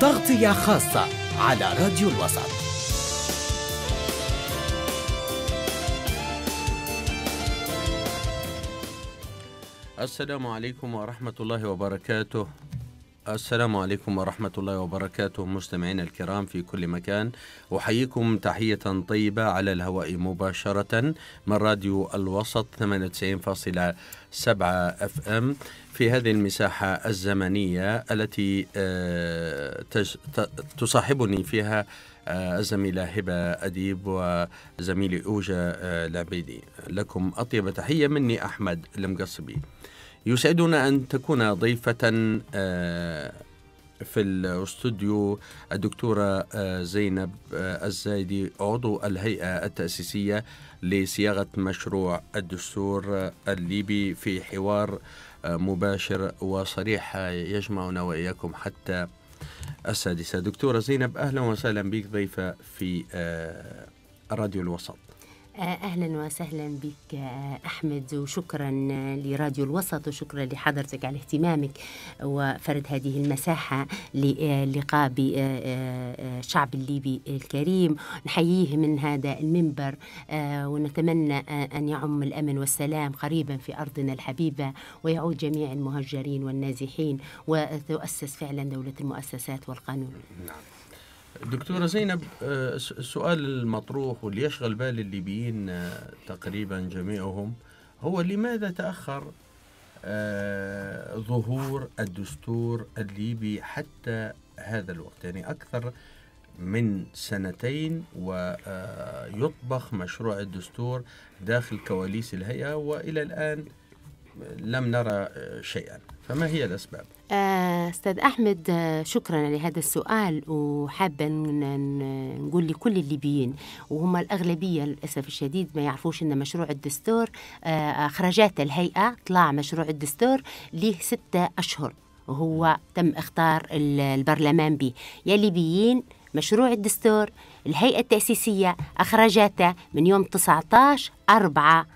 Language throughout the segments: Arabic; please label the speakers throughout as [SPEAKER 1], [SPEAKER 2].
[SPEAKER 1] تغطية خاصة على راديو الوسط
[SPEAKER 2] السلام عليكم ورحمة الله وبركاته السلام عليكم ورحمة الله وبركاته مستمعينا الكرام في كل مكان أحييكم تحية طيبة على الهواء مباشرة من راديو الوسط 98.7 اف ام في هذه المساحة الزمنية التي آه، تصاحبني فيها آه، الزميلة هبة أديب وزميلي أوجا العبيدي آه، لكم أطيب تحية مني أحمد المقصبي يسعدنا أن تكون ضيفة آه، في الاستوديو الدكتورة آه، زينب آه، الزايدي عضو الهيئة التأسيسية لصياغة مشروع الدستور الليبي في حوار مباشر وصريح يجمعنا وإياكم حتى السادسة دكتورة زينب أهلا وسهلا بك ضيفة في راديو الوسط
[SPEAKER 1] اهلا وسهلا بك احمد وشكرا لراديو الوسط وشكرا لحضرتك على اهتمامك وفرد هذه المساحه للقاء بالشعب الليبي الكريم نحييه من هذا المنبر ونتمنى ان يعم الامن والسلام قريبا في ارضنا الحبيبه ويعود جميع المهجرين والنازحين وتؤسس فعلا دوله المؤسسات والقانون.
[SPEAKER 2] نعم. دكتورة زينب آه، السؤال المطروح واللي يشغل بال الليبيين آه، تقريبا جميعهم هو لماذا تأخر آه، ظهور الدستور الليبي حتى هذا الوقت يعني أكثر من سنتين ويطبخ مشروع الدستور داخل كواليس الهيئة وإلى الآن لم نرى آه، شيئا فما هي الأسباب؟
[SPEAKER 1] آه، أستاذ أحمد آه، شكرا لهذا السؤال وحابة نقول لكل الليبيين وهم الأغلبية للأسف الشديد ما يعرفوش أن مشروع الدستور أخرجات الهيئة طلع مشروع الدستور له ستة أشهر وهو تم اختار البرلمان به يا ليبيين مشروع الدستور الهيئة التأسيسية أخرجاته من يوم 19 أربعة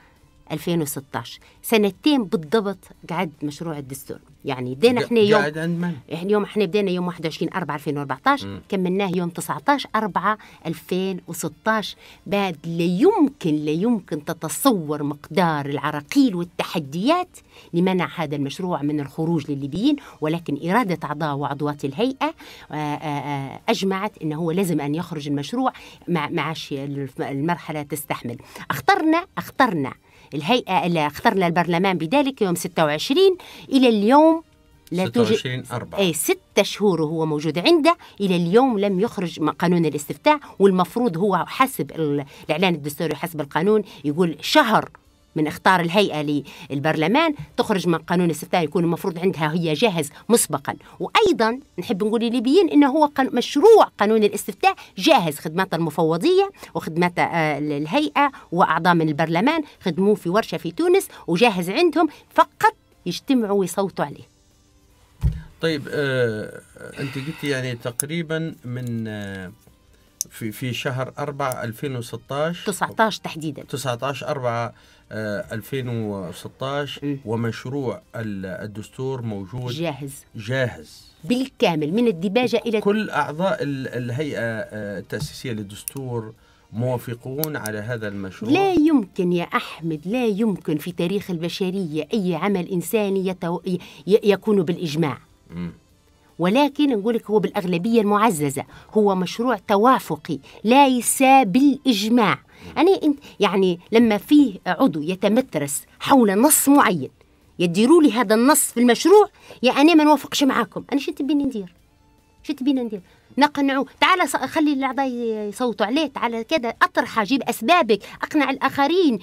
[SPEAKER 1] 2016 سنتين بالضبط قعد مشروع الدستور يعني بدينا احنا يوم احنا يوم احنا بدينا يوم 21 4 2014 م. كملناه يوم 19 4 2016 بعد لا يمكن لا يمكن تتصور مقدار العراقيل والتحديات لمنع هذا المشروع من الخروج للليبيين ولكن إرادة أعضاء وعضوات الهيئة آه، آه، آه، أجمعت أنه هو لازم أن يخرج المشروع مع المرحلة تستحمل اخترنا اخترنا الهيئة اللي اخترنا البرلمان بذلك يوم 26 إلى اليوم لا توجد أي ست شهور وهو موجود عنده إلى اليوم لم يخرج قانون الاستفتاء والمفروض هو حسب الإعلان الدستوري وحسب القانون يقول شهر من اختار الهيئه للبرلمان تخرج من قانون الاستفتاء يكون المفروض عندها هي جاهز مسبقا وايضا نحب نقول الليبيين انه هو مشروع قانون الاستفتاء جاهز خدمات المفوضيه وخدمات الهيئه آه، واعضاء من البرلمان خدموه في ورشه في تونس وجاهز عندهم فقط يجتمعوا ويصوتوا عليه
[SPEAKER 2] طيب آه انت قلتي يعني تقريبا من آه في في شهر 4 2016 19 تحديدا 19 4 2016 آه، إيه. ومشروع الدستور موجود جاهز جاهز بالكامل من الدباجة إلى كل أعضاء الهيئة آه، التأسيسية للدستور موافقون على هذا المشروع لا
[SPEAKER 1] يمكن يا أحمد لا يمكن في تاريخ البشرية أي عمل إنساني يتو... يكون بالإجماع مم. ولكن نقول لك هو بالأغلبية المعززة هو مشروع توافقي لا يسا بالإجماع يعني أنا يعني لما فيه عضو يتمترس حول نص معين يديروا لي هذا النص في المشروع يا يعني أنا ما نوافقش معاكم أنا شو تبين ندير شو تبين ندير نقنعه تعال خلي الاعضاء يصوتوا عليه تعال كذا اطرحه جيب اسبابك اقنع الاخرين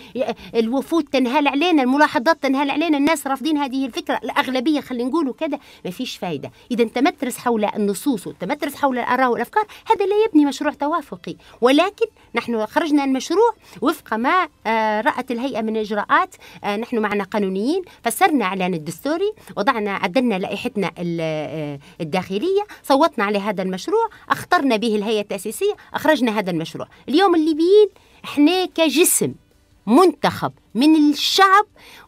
[SPEAKER 1] الوفود تنهال علينا الملاحظات تنهال علينا الناس رافضين هذه الفكره الاغلبيه خلينا نقولوا كذا ما فيش فايده اذا تمترس حول النصوص والتمترس حول الاراء والافكار هذا لا يبني مشروع توافقي ولكن نحن خرجنا المشروع وفق ما آه، رات الهيئه من اجراءات آه، نحن معنا قانونيين فسرنا اعلان الدستوري وضعنا عدلنا لائحتنا آه، الداخليه صوتنا على هذا المشروع مشروع اخترنا به الهيئه التاسيسيه اخرجنا هذا المشروع اليوم الليبيين احنا كجسم منتخب من الشعب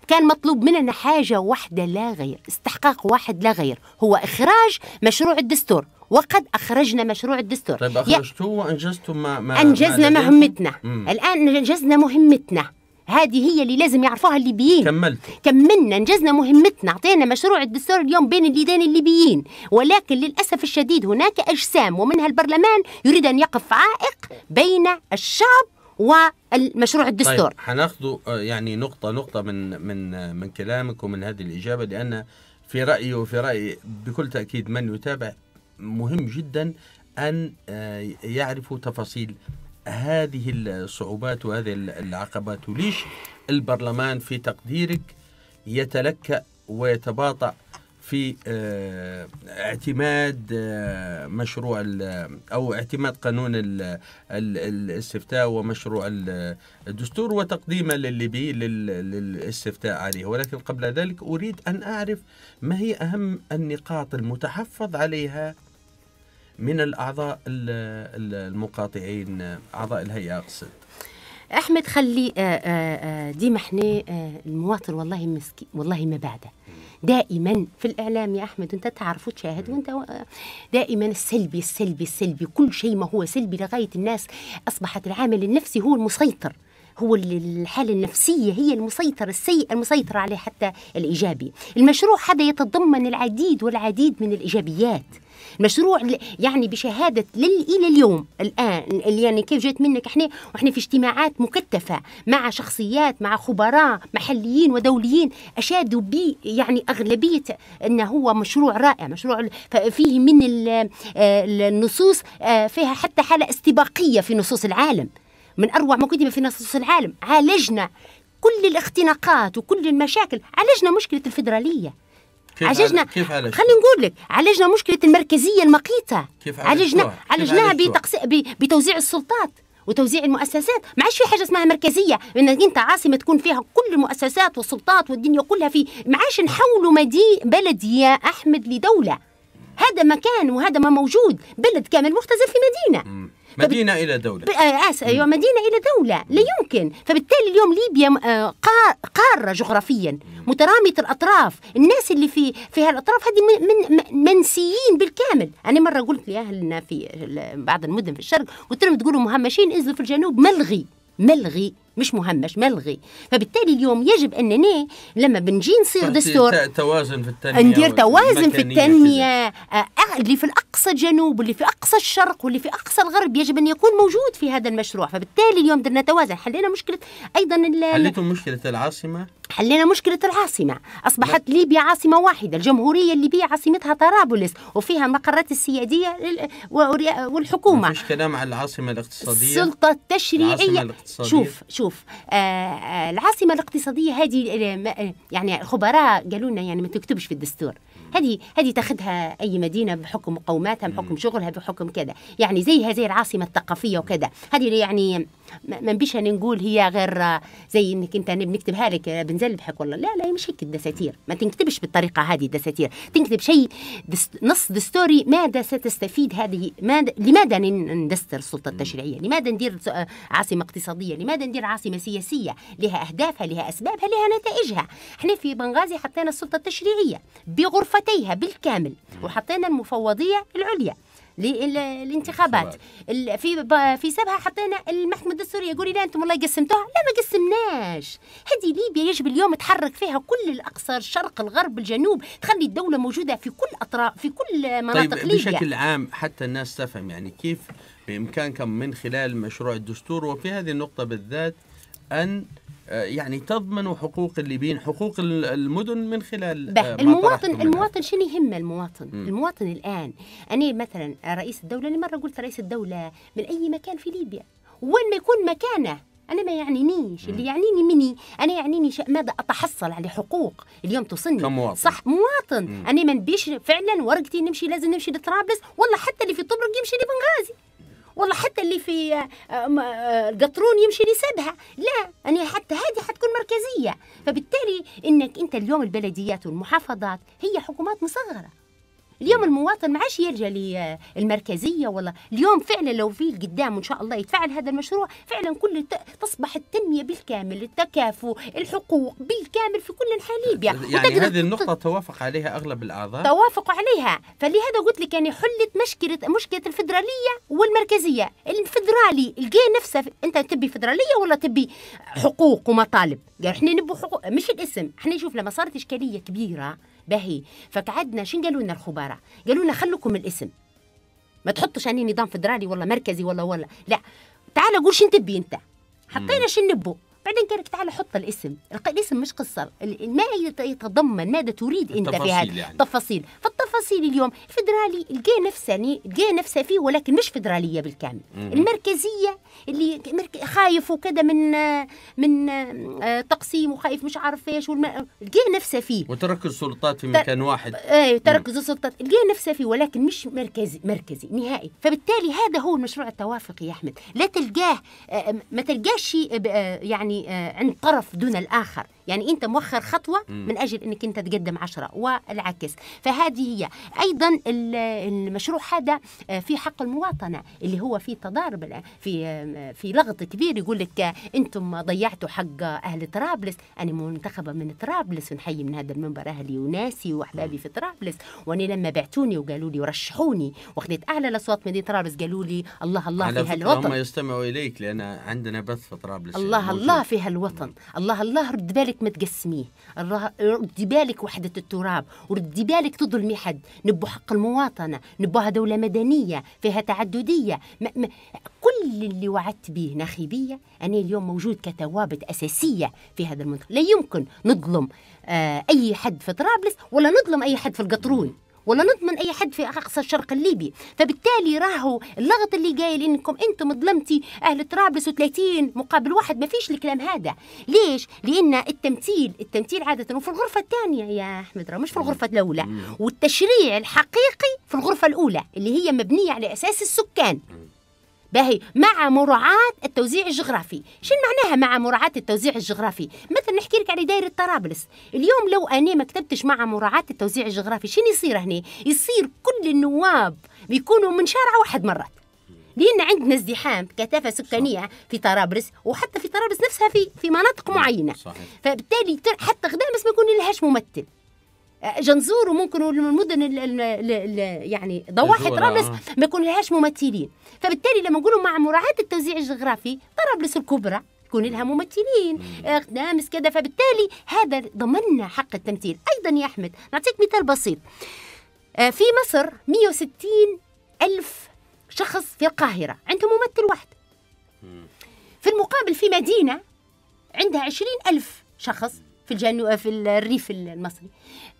[SPEAKER 1] كان مطلوب مننا حاجه واحده لا غير استحقاق واحد لا غير هو اخراج مشروع الدستور وقد اخرجنا مشروع الدستور طيب اخرجتوه
[SPEAKER 2] وانجزتم ما, ما انجزنا ما مهمتنا
[SPEAKER 1] مم. الان انجزنا مهمتنا هذه هي اللي لازم يعرفوها الليبيين كملت كملنا انجزنا مهمتنا عطينا مشروع الدستور اليوم بين اليدين الليبيين ولكن للاسف الشديد هناك اجسام ومنها البرلمان يريد ان يقف عائق بين الشعب والمشروع طيب، الدستور طيب
[SPEAKER 2] حناخذ آه، يعني نقطة نقطة من من آه، من كلامك ومن هذه الإجابة لأن في رأيي وفي رأيي بكل تأكيد من يتابع مهم جدا أن آه، يعرفوا تفاصيل هذه الصعوبات وهذه العقبات ليش البرلمان في تقديرك يتلكأ ويتباطأ في آه، اعتماد آه، مشروع او اعتماد قانون الاستفتاء ومشروع الدستور وتقديمه للليبي للاستفتاء عليه ولكن قبل ذلك اريد ان اعرف ما هي اهم النقاط المتحفظ عليها من الأعضاء المقاطعين أعضاء الهيئة أقصد
[SPEAKER 1] احمد خلي آه، آه، آه، ديما احنا المواطن والله مسكين والله ما بعده دائما في الاعلام يا احمد انت تعرف وتشاهد وانت دائما السلبي السلبي السلبي كل شيء ما هو سلبي لغايه الناس اصبحت العامل النفسي هو المسيطر هو الحالة النفسية هي المسيطرة السيئة المسيطرة عليه حتى الإيجابي المشروع هذا يتضمن العديد والعديد من الإيجابيات مشروع يعني بشهاده لل الى اليوم الان يعني كيف جات منك احنا واحنا في اجتماعات مكتفه مع شخصيات مع خبراء محليين ودوليين اشادوا ب يعني اغلبيه انه هو مشروع رائع مشروع فيه من آه، النصوص آه، فيها حتى حاله استباقيه في نصوص العالم من اروع ما كتب في نصوص العالم عالجنا كل الاختناقات وكل المشاكل عالجنا مشكله الفدراليه
[SPEAKER 2] عالجنا كيف عالجنا خلينا
[SPEAKER 1] نقول لك عالجنا مشكله المركزيه المقيته كيف عالجنا عالجناها بتوزيع السلطات وتوزيع المؤسسات ما عادش في حاجه اسمها مركزيه انك انت عاصمه تكون فيها كل المؤسسات والسلطات والدنيا كلها في ما عادش نحولوا مدي بلد يا احمد لدوله هذا مكان وهذا ما موجود بلد كامل مختزل في مدينه
[SPEAKER 2] مدينة إلى دولة
[SPEAKER 1] آه، آسف أيوة مدينة إلى دولة لا يمكن فبالتالي اليوم ليبيا آه، قارة جغرافيا مترامية الأطراف الناس اللي في في هالأطراف هذه من منسيين بالكامل أنا مرة قلت لأهلنا في بعض المدن في الشرق قلت لهم تقولوا مهمشين انزلوا في الجنوب ملغي ملغي مش مهمش ملغي فبالتالي اليوم يجب اننا لما بنجي نصير طيب، دستور
[SPEAKER 2] توازن في التنميه ندير توازن في التنميه
[SPEAKER 1] آه، اللي في الاقصى الجنوب واللي في اقصى الشرق واللي في اقصى الغرب يجب ان يكون موجود في هذا المشروع فبالتالي اليوم درنا توازن حلينا مشكله ايضا حليتوا
[SPEAKER 2] مشكله العاصمه
[SPEAKER 1] حلينا مشكلة العاصمة أصبحت ليبيا عاصمة واحدة الجمهورية الليبية عاصمتها طرابلس وفيها المقرات السيادية والحكومة مش كلام على العاصمة الاقتصادية السلطة التشريعية العاصمة الاقتصادية. شوف شوف شوف آه، آه، العاصمه الاقتصاديه هذه آه، يعني الخبراء قالوا لنا يعني ما تكتبش في الدستور هذه هذه تاخذها اي مدينه بحكم مقوماتها بحكم شغلها بحكم كذا يعني زيها زي العاصمه الثقافيه وكذا هذه يعني ما نبيش نقول هي غير زي انك انت بنكتبها لك بنزلبحك والله لا لا مش هيك الدساتير ما تنكتبش بالطريقه هذه الدساتير تنكتب شيء دست نص دستوري ماذا ستستفيد هذه ماذا لماذا ندستر السلطه التشريعيه لماذا ندير عاصمه اقتصاديه لماذا ندير عاصمه سياسيه لها اهدافها لها اسبابها لها نتائجها احنا في بنغازي حطينا السلطه التشريعيه بغرفه غرفتيها بالكامل وحطينا المفوضيه العليا للانتخابات في في سبها حطينا المحكمه الدستوريه يقول لا انتم والله قسمتوها لا ما قسمناش هذه ليبيا يجب اليوم تحرك فيها كل الاقصى الشرق الغرب الجنوب تخلي الدوله موجوده في كل اطراف في كل مناطق طيب ليبيا بشكل
[SPEAKER 2] عام حتى الناس تفهم يعني كيف بامكانكم من خلال مشروع الدستور وفي هذه النقطه بالذات أن آه، يعني تضمن حقوق الليبيين حقوق المدن من خلال آه، المواطن المواطن
[SPEAKER 1] شنو يهمه المواطن م. المواطن الان انا مثلا رئيس الدوله انا مره قلت رئيس الدوله من اي مكان في ليبيا وين ما يكون مكانه انا ما يعنينيش اللي يعنيني مني انا يعنيني ماذا اتحصل على حقوق اليوم توصلني كمواطن. صح مواطن مم. انا ما نبيش فعلا ورقتي نمشي لازم نمشي لطرابلس والله حتى اللي في طبرق يمشي لبنغازي والله حتى اللي في آه، آه، القطرون يمشي لسبها لا أنا حتى هذه حتكون مركزية فبالتالي أنك أنت اليوم البلديات والمحافظات هي حكومات مصغرة اليوم المواطن ما عادش يلجا للمركزيه ولا اليوم فعلا لو في قدام ان شاء الله يتفعل هذا المشروع فعلا كل تصبح التنميه بالكامل التكافؤ الحقوق بالكامل في كل انحاء ليبيا يعني, يعني هذه النقطه
[SPEAKER 2] توافق عليها اغلب الاعضاء
[SPEAKER 1] توافقوا عليها فلهذا قلت لك يعني حلت مشكله مشكله الفدراليه والمركزيه الفدرالي الجي نفسه انت تبي فدراليه ولا تبي حقوق ومطالب يعني احنا نبوا حقوق مش الاسم احنا نشوف لما صارت اشكاليه كبيره بهي فقعدنا شن قالوا لنا الخبراء قالوا لنا خلوكم الاسم ما تحطش اني نظام فدرالي ولا مركزي ولا ولا لا تعال قول شن تبي انت حطينا شن نبو بعدين لك تعال حط الاسم الاسم مش قصه ما يتضمن ماذا تريد انت في هذا يعني. التفاصيل فالتفاصيل اليوم الفدرالي الجي نفسه يعني الجي نفسه فيه ولكن مش فدراليه بالكامل مم. المركزيه اللي خايف وكذا من من آه، تقسيم وخايف مش عارف ايش
[SPEAKER 2] الجي نفسه فيه وتركز السلطات في مكان واحد اي تركز
[SPEAKER 1] السلطات الجي نفسه فيه ولكن مش مركزي مركزي نهائي فبالتالي هذا هو المشروع التوافقي يا احمد لا تلقاه آه، ما تلقاش آه، يعني يعني آه، عند طرف دون الآخر يعني انت مؤخر خطوه من اجل انك انت تقدم عشرة والعكس فهذه هي ايضا المشروع هذا آه، في حق المواطنه اللي هو في تضارب في آه، في لغط كبير يقول لك آه، انتم ضيعتوا حق اهل طرابلس انا منتخبه من طرابلس ونحيي من هذا المنبر اهلي وناسي واحبابي في طرابلس وانا لما بعتوني وقالوا لي ورشحوني واخذت اعلى الاصوات مدينه طرابلس قالوا لي الله الله في هالوطن هم
[SPEAKER 2] يستمعوا اليك لان عندنا بث في طرابلس الله يعني الله في
[SPEAKER 1] هالوطن الله الله رد بالك بالك ما تقسميه ردي بالك وحدة التراب وردي بالك تظلمي حد نبو حق المواطنة نبوها دولة مدنية فيها تعددية ما ما كل اللي وعدت به ناخبية أنا اليوم موجود كثوابت أساسية في هذا المنطقة لا يمكن نظلم آه أي حد في طرابلس ولا نظلم أي حد في القطرون ولا نضمن اي حد في اقصى الشرق الليبي فبالتالي راهو اللغط اللي قايل انكم انتم ظلمتي اهل طرابلس و30 مقابل واحد ما فيش الكلام هذا ليش لان التمثيل التمثيل عاده في الغرفه الثانيه يا احمد راه مش في الغرفه الاولى والتشريع الحقيقي في الغرفه الاولى اللي هي مبنيه على اساس السكان باهي مع مراعاة التوزيع الجغرافي شنو معناها مع مراعاة التوزيع الجغرافي مثلا نحكي لك على دايرة طرابلس اليوم لو أنا ما كتبتش مع مراعاة التوزيع الجغرافي شنو يصير هنا يصير كل النواب بيكونوا من شارع واحد مرات لان عندنا ازدحام كثافه سكانيه صح. في طرابلس وحتى في طرابلس نفسها في في مناطق نعم، معينه صحيح. فبالتالي حتى غدا ما يكون لهاش ممثل جنزور وممكن المدن يعني ضواحي طرابلس آه. ما يكون لهاش ممثلين فبالتالي لما نقولوا مع مراعاه التوزيع الجغرافي طرابلس الكبرى يكون لها ممثلين آه، نامس كذا فبالتالي هذا ضمننا حق التمثيل ايضا يا احمد نعطيك مثال بسيط آه، في مصر 160 ألف شخص في القاهرة عندهم ممثل واحد في المقابل في مدينة عندها 20 ألف شخص في الجنو في الريف المصري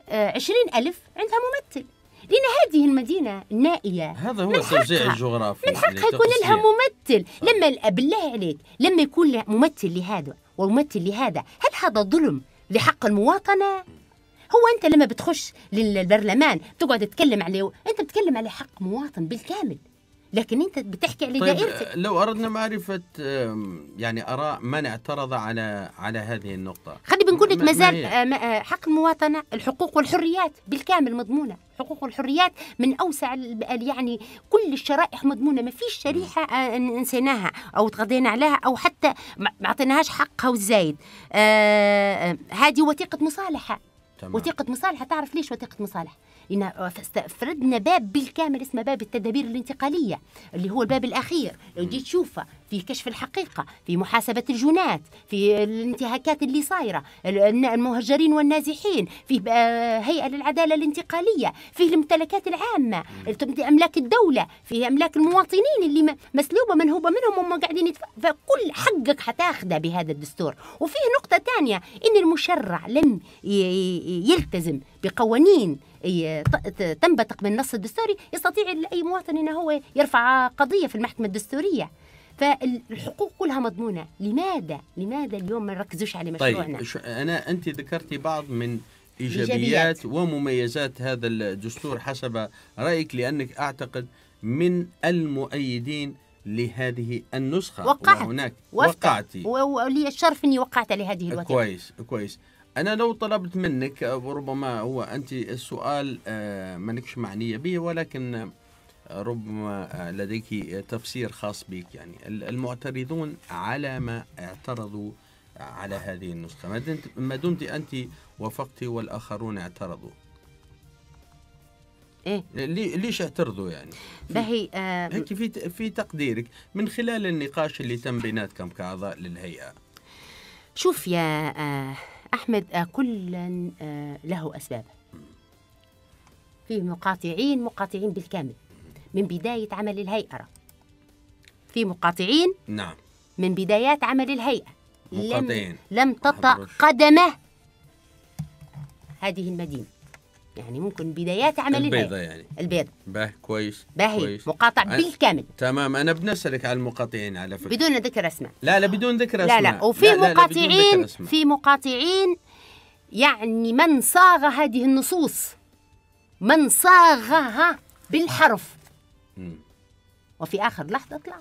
[SPEAKER 1] آه، عشرين ألف عندها ممثل لأن هذه المدينة النائية هذا هو التوزيع الجغرافي من حقها يكون يعني لها ممثل آه. لما بالله عليك لما يكون ممثل لهذا وممثل لهذا هل هذا ظلم لحق المواطنة؟ هو انت لما بتخش للبرلمان بتقعد تتكلم عليه انت بتتكلم على حق مواطن بالكامل لكن انت بتحكي على طيب دائرتك
[SPEAKER 2] لو اردنا معرفه يعني اراء من اعترض على على هذه النقطه خلي
[SPEAKER 1] بنقول لك مازال آه، آه، حق المواطنه الحقوق والحريات بالكامل مضمونه حقوق والحريات من اوسع يعني كل الشرائح مضمونه ما فيش شريحه آه، نسيناها او تغضينا عليها او حتى ما اعطيناهاش حقها والزايد هذه وثيقه مصالحه تمام. وثيقه مصالحه تعرف ليش وثيقه مصالح لان فردنا باب بالكامل اسمه باب التدابير الانتقاليه اللي هو الباب الاخير لو جيت تشوفه في كشف الحقيقة في محاسبة الجنات في الانتهاكات اللي صايرة المهجرين والنازحين في آه، هيئة للعدالة الانتقالية في الممتلكات العامة أملاك الدولة في أملاك المواطنين اللي مسلوبة منهوبة منهم وما قاعدين يتف... فكل حقك حتاخده بهذا الدستور وفيه نقطة ثانية إن المشرع لم يلتزم بقوانين تنبثق من النص الدستوري يستطيع اي مواطن انه هو يرفع قضيه في المحكمه الدستوريه فالحقوق كلها مضمونه لماذا لماذا اليوم ما نركزوش على طيب، مشروعنا
[SPEAKER 2] طيب انا انت ذكرتي بعض من إيجابيات, إيجابيات ومميزات هذا الدستور حسب رأيك لأنك أعتقد من المؤيدين لهذه النسخة وقعت وهناك وقعت
[SPEAKER 1] ولي الشرف أني وقعت لهذه الوثيقة كويس
[SPEAKER 2] كويس أنا لو طلبت منك ربما هو أنت السؤال آه، مانكش معنية به ولكن ربما آه، لديك تفسير خاص بك يعني المعترضون على ما اعترضوا آه، على هذه النسخة ما دمت أنت وافقت والآخرون اعترضوا إيه؟ آه، ليش اعترضوا يعني؟ باهي آه هيك في في تقديرك من خلال النقاش اللي تم بيناتكم كاعضاء للهيئه.
[SPEAKER 1] شوف يا آه احمد آه كل آه له اسباب. في مقاطعين مقاطعين بالكامل. من بداية عمل الهيئة في مقاطعين نعم من بدايات عمل الهيئة
[SPEAKER 2] مقاطعين
[SPEAKER 1] لم, لم تطأ قدمه هذه المدينة يعني ممكن بدايات عمل البيضة الهيئة. يعني البيضة
[SPEAKER 2] باه كويس باه كويس. مقاطع أنا... بالكامل تمام أنا بنسألك على المقاطعين على فكرة بدون ذكر أسماء لا لا بدون ذكر أسماء لا لا وفي لا مقاطعين لا لا في
[SPEAKER 1] مقاطعين يعني من صاغ هذه النصوص من صاغها بالحرف وفي آخر لحظة طلع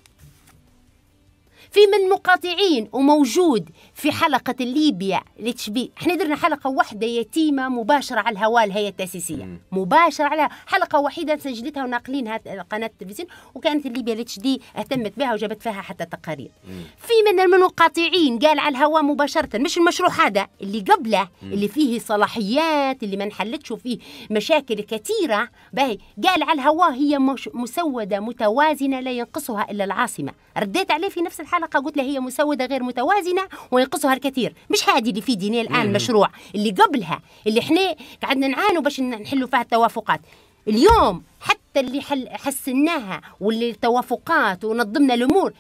[SPEAKER 1] في من مقاطعين وموجود في حلقة ليبيا لتشبي احنا درنا حلقة واحدة يتيمة مباشرة على الهواء الهيئة التأسيسية مباشرة على حلقة وحيدة سجلتها وناقلينها قناة التلفزيون وكانت ليبيا لتشدي اهتمت بها وجابت فيها حتى تقارير في من المقاطعين قال على الهواء مباشرة مش المشروع هذا اللي قبله اللي فيه صلاحيات اللي ما انحلتش وفيه مشاكل كثيرة باهي قال على الهواء هي مسودة متوازنة لا ينقصها إلا العاصمة رديت عليه في نفس الحالة الحلقه قلت له هي مسوده غير متوازنه وينقصها الكثير مش هذه اللي في دينيه الان مشروع اللي قبلها اللي احنا قعدنا نعانوا باش نحلوا فيها التوافقات اليوم حتى اللي حل حسناها واللي التوافقات ونظمنا الامور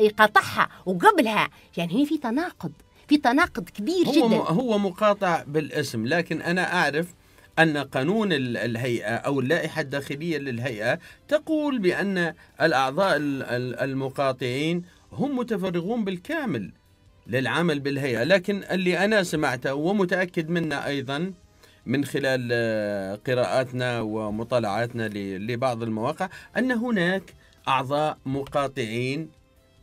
[SPEAKER 1] يقاطعها وقبلها يعني هنا في تناقض في تناقض كبير هو جدا
[SPEAKER 2] هو مقاطع بالاسم لكن انا اعرف أن قانون الهيئة أو اللائحة الداخلية للهيئة تقول بأن الأعضاء المقاطعين هم متفرغون بالكامل للعمل بالهيئة لكن اللي أنا سمعته ومتأكد منه أيضا من خلال آه، قراءاتنا ومطالعاتنا لبعض المواقع أن هناك أعضاء مقاطعين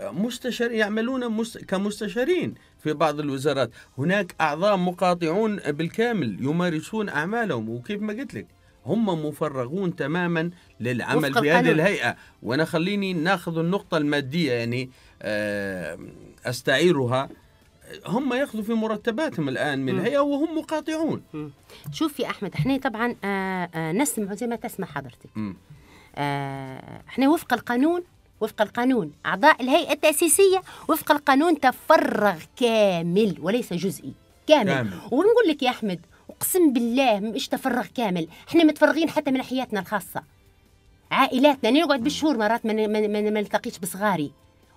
[SPEAKER 2] آه، مستشار يعملون كمستشارين في بعض الوزارات هناك أعضاء مقاطعون بالكامل يمارسون أعمالهم وكيف ما قلت لك هم مفرغون تماما للعمل في هذه الهيئة وأنا خليني ناخذ النقطة المادية يعني آه، أستعيرها هم ياخذوا في مرتباتهم الان من الهيئه وهم
[SPEAKER 1] مقاطعون شوف يا احمد احنا طبعا آآ آه، آآ آه، نسمع زي ما تسمع حضرتك احنا وفق القانون وفق القانون اعضاء الهيئه التاسيسيه وفق القانون تفرغ كامل وليس جزئي كامل, كامل. ونقول لك يا احمد اقسم بالله مش تفرغ كامل احنا متفرغين حتى من حياتنا الخاصه عائلاتنا نقعد بالشهور مرات ما نلتقيش بصغاري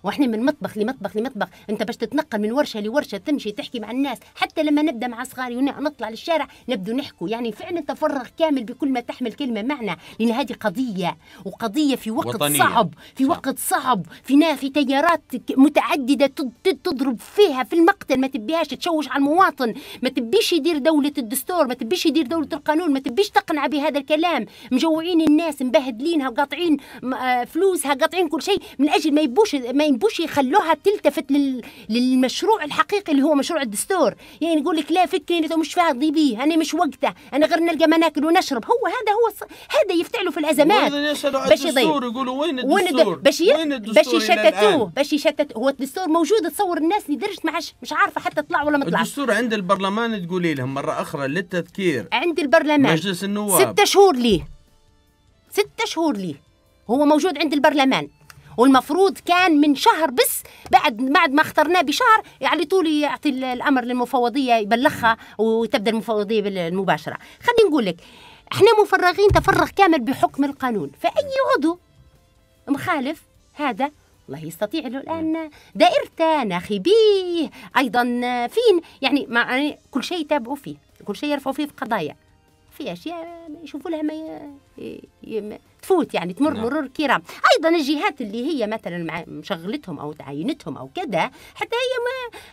[SPEAKER 1] واحنا من مطبخ لمطبخ لمطبخ انت باش تتنقل من ورشه لورشه تمشي تحكي مع الناس حتى لما نبدا مع صغاري ونطلع للشارع نبدو نحكوا يعني فعلا تفرغ كامل بكل ما تحمل كلمه معنى لان هذه قضيه وقضيه في وقت وطنية. صعب في صح. وقت صعب في في تيارات متعدده تضرب فيها في المقتل ما تبيهاش تشوش على المواطن ما تبيش يدير دوله الدستور ما تبيش يدير دوله القانون ما تبيش تقنع بهذا الكلام مجوعين الناس مبهدلينها وقاطعين آه، فلوسها قاطعين كل شيء من اجل ما يبوش ما ينبوش يخلوها تلتفت لل... للمشروع الحقيقي اللي هو مشروع الدستور يعني يقول لك لا فكني انت مش فاضي بيه انا مش وقته انا غير نلقى ما ناكل ونشرب هو هذا هو هذا يفتعلوا في الازمات باش يضيع
[SPEAKER 2] يقولوا وين الدستور باش
[SPEAKER 1] باش يشتتوه باش يشتت هو الدستور موجود تصور الناس لدرجه ما مش عارفه حتى طلع ولا ما طلعش الدستور
[SPEAKER 2] عند البرلمان تقولي لهم مره اخرى للتذكير
[SPEAKER 1] عند البرلمان مجلس النواب ست شهور ليه ست شهور ليه هو موجود عند البرلمان والمفروض كان من شهر بس بعد بعد ما اخترناه بشهر يعني طول يعطي الامر للمفوضيه يبلغها وتبدا المفوضيه بالمباشره خلينا نقول لك احنا مفرغين تفرغ كامل بحكم القانون فاي عضو مخالف هذا الله يستطيع له الان نعم. دائرته ناخبيه ايضا فين يعني مع يعني كل شيء يتابعوا فيه كل شيء يرفعوا فيه في قضايا في اشياء يشوفوا لها ما تفوت يعني تمر نعم. مرور كرام ايضا الجهات اللي هي مثلا مشغلتهم او تعينتهم او كذا حتى هي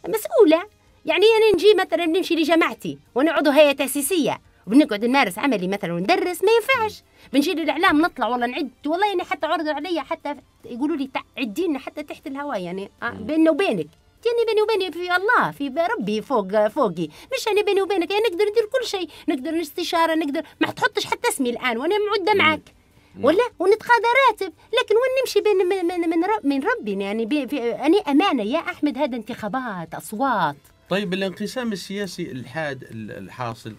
[SPEAKER 1] مسؤوله يعني انا نجي مثلا نمشي لجماعتي عضو هيئه تاسيسيه بنقعد نمارس عملي مثلا وندرس ما ينفعش بنجي للاعلام نطلع والله نعد والله يعني حتى عرضوا علي حتى يقولوا لي عدينا حتى تحت الهواء يعني آه، نعم. بيننا وبينك يعني بيني وبيني في الله في ربي فوق فوقي مش انا بيني وبينك يعني نقدر ندير كل شيء نقدر نستشاره نقدر ما تحطش حتى اسمي الان وانا معده معك ولا ونتقاضى راتب لكن وين نمشي بين من, من, رب من ربي يعني بي في اني أمانة يا أحمد هذا انتخابات أصوات
[SPEAKER 2] طيب الانقسام السياسي الحاد الحاصل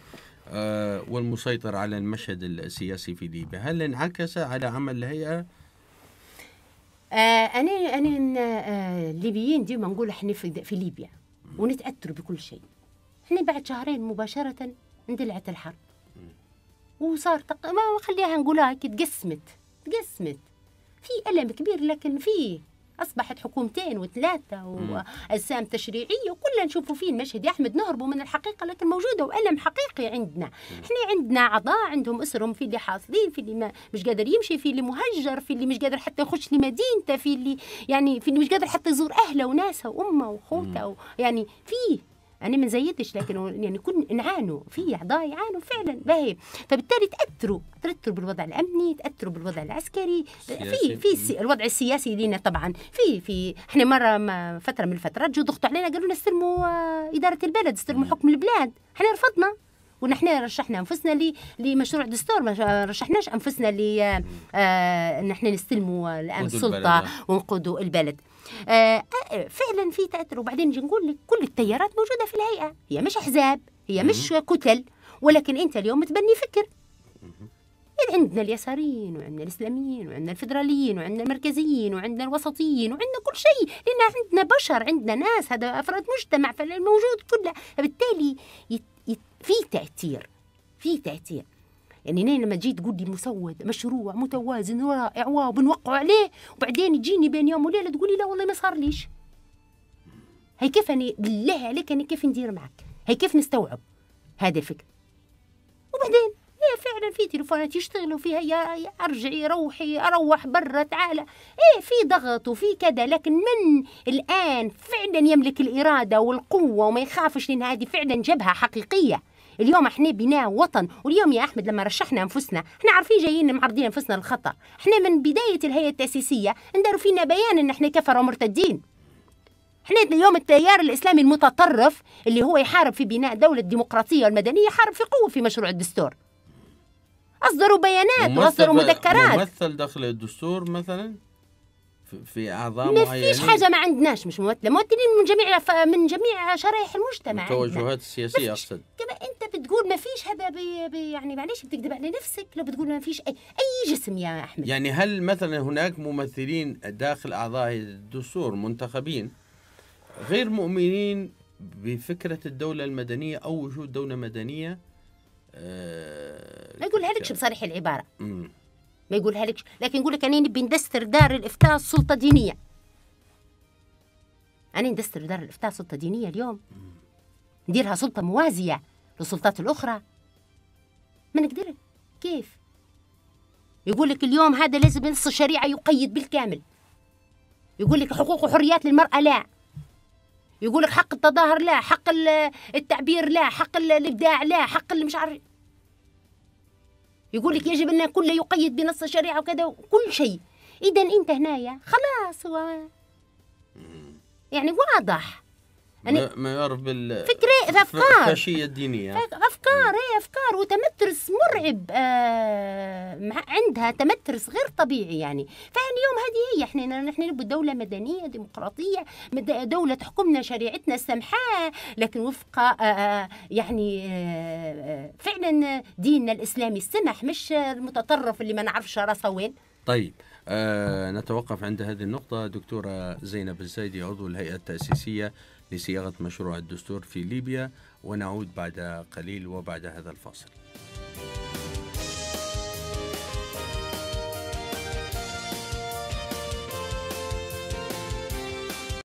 [SPEAKER 2] آه، والمسيطر على المشهد السياسي في ليبيا هل انعكس على عمل الهيئة آه، أنا أنا آه، الليبيين
[SPEAKER 1] ديما نقول احنا في, في ليبيا ونتأثروا بكل شيء احنا بعد شهرين مباشرة اندلعت الحرب وصار تق... ما خليها نقولها هيك تقسمت تقسمت في ألم كبير لكن فيه أصبحت حكومتين وثلاثة وأجسام تشريعية وكلنا نشوفوا فيه المشهد يا أحمد نهربوا من الحقيقة لكن موجودة وألم حقيقي عندنا إحنا عندنا أعضاء عندهم أسرهم في اللي حاصلين في اللي ما مش قادر يمشي في اللي مهجر في اللي مش قادر حتى يخش لمدينته في اللي يعني في اللي مش قادر حتى يزور أهله وناسه وأمه وخوته يعني فيه انا ما نزيدش لكن يعني كن نعانوا في اعضاء يعانوا فعلا باهي فبالتالي تاثروا تاثروا بالوضع الامني تاثروا بالوضع العسكري في في الوضع السياسي لينا طبعا في في احنا مره ما فتره من الفترات جو ضغطوا علينا قالوا لنا استلموا آه، اداره البلد استلموا حكم البلاد احنا رفضنا ونحن رشحنا انفسنا لمشروع دستور ما رشحناش انفسنا ل آه، نحن نستلموا الان السلطه آه. ونقودوا البلد آه،, آه فعلا في تاثر وبعدين نجي نقول لك كل التيارات موجوده في الهيئه هي مش احزاب هي مش كتل ولكن انت اليوم تبني فكر يعني عندنا اليساريين وعندنا الاسلاميين وعندنا الفدراليين وعندنا المركزيين وعندنا الوسطيين وعندنا كل شيء لان عندنا بشر عندنا ناس هذا افراد مجتمع فالموجود كله فبالتالي يت... يت... في تاثير في تاثير يعني انا لما جيت تقول لي مسود مشروع متوازن رائع وبنوقع عليه وبعدين تجيني بين يوم وليله تقول لي لا والله ما صار ليش هي كيف انا بالله عليك انا كيف ندير معك هي كيف نستوعب هذا الفكر وبعدين ايه فعلا في تليفونات يشتغلوا فيها يا ارجعي روحي اروح برا تعالى ايه في ضغط وفي كذا لكن من الان فعلا يملك الاراده والقوه وما يخافش لان هذه فعلا جبهه حقيقيه اليوم احنا بناء وطن واليوم يا احمد لما رشحنا انفسنا احنا عارفين جايين معرضين انفسنا للخطا احنا من بدايه الهيئه التاسيسيه نداروا فينا بيان ان احنا كفره ومرتدين احنا اليوم التيار الاسلامي المتطرف اللي هو يحارب في بناء دوله ديمقراطيه والمدنيه يحارب في قوه في مشروع الدستور اصدروا بيانات واصدروا مذكرات
[SPEAKER 2] ممثل داخل الدستور مثلا في اعضاء ما فيش حاجه ما
[SPEAKER 1] عندناش مش ممثله ممثلين من جميع من جميع شرائح المجتمع التوجهات السياسيه اقصد انت بتقول ما فيش هذا بي... بي... يعني معليش بتكذب على نفسك لو بتقول ما فيش اي اي جسم يا احمد
[SPEAKER 2] يعني هل مثلا هناك ممثلين داخل اعضاء الدستور منتخبين غير مؤمنين بفكره الدوله المدنيه او وجود دوله مدنيه آه، ما يقولها لكش
[SPEAKER 1] بصريح العباره ما يقولها لكش لكن يقول لك انا نبي ندستر دار الافتاء السلطه دينيه انا ندستر دار الافتاء سلطه دينيه اليوم نديرها سلطه موازيه للسلطات الاخرى ما نقدر كيف يقول لك اليوم هذا لازم نص الشريعه يقيد بالكامل يقول لك حقوق وحريات للمراه لا يقول لك حق التظاهر لا حق التعبير لا حق الابداع لا حق مش عارف يقول لك يجب ان كل يقيد بنص الشريعه وكذا وكل شيء اذا انت هنايا خلاص هو يعني واضح يعني
[SPEAKER 2] ما, يعرف بال افكار فاشيه دينيه
[SPEAKER 1] افكار هي إيه، افكار وتمترس مرعب آه عندها تمترس غير طبيعي يعني فاليوم اليوم هذه هي احنا نحن نبغى دوله مدنيه ديمقراطيه دوله تحكمنا شريعتنا السمحاء لكن وفق آه, آه، يعني آه،, آه فعلا ديننا الاسلامي السمح مش المتطرف اللي ما نعرفش راسه وين
[SPEAKER 2] طيب آه نتوقف عند هذه النقطة دكتورة زينب الزايدي عضو الهيئة التأسيسية لصياغة مشروع الدستور في ليبيا ونعود بعد قليل وبعد هذا الفاصل.